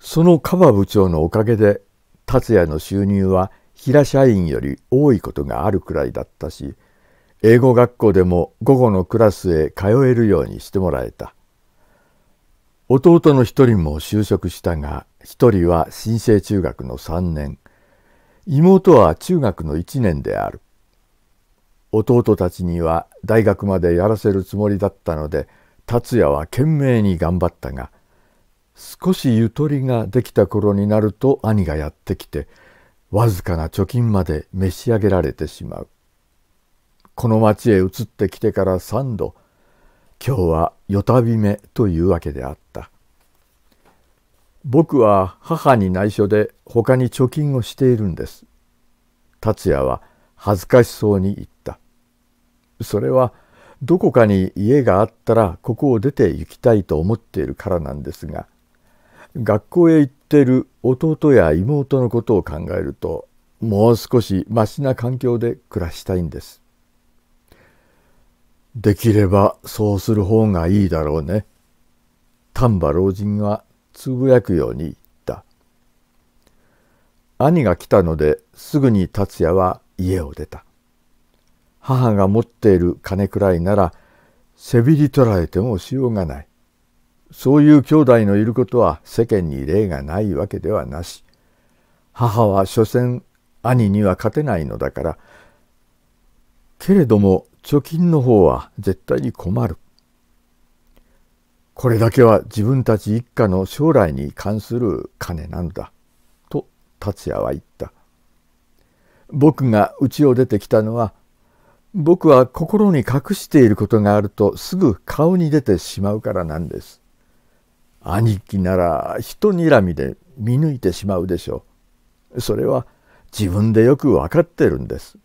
その川部長のおかげで達也の収入は平社員より多いことがあるくらいだったし英語学校でも午後のクラスへ通えるようにしてもらえた弟の一人も就職したが一人は新生中学の3年妹は中学の1年である弟たちには大学までやらせるつもりだったので達也は懸命に頑張ったが少しゆとりができた頃になると兄がやってきてわずかな貯金まで召し上げられてしまうこの町へ移ってきてから3度今日はよたびめというわけであった僕は母に内緒で他に貯金をしているんです達也は恥ずかしそうに言ったそれはどこかに家があったらここを出て行きたいと思っているからなんですが学校へ行ってる弟や妹のことを考えるともう少しましな環境で暮らしたいんですできればそうする方がいいだろうね丹波老人はつぶやくように言った兄が来たのですぐに達也は家を出た母が持っている金くらいなら背びり取られてもしようがないそういう兄弟のいることは世間に例がないわけではなし母は所詮兄には勝てないのだからけれども貯金の方は絶対に困るこれだけは自分たち一家の将来に関する金なんだと達也は言った僕が家を出てきたのは僕は心に隠していることがあるとすぐ顔に出てしまうからなんです兄貴なら人睨みで見抜いてしまうでしょうそれは自分でよく分かってるんです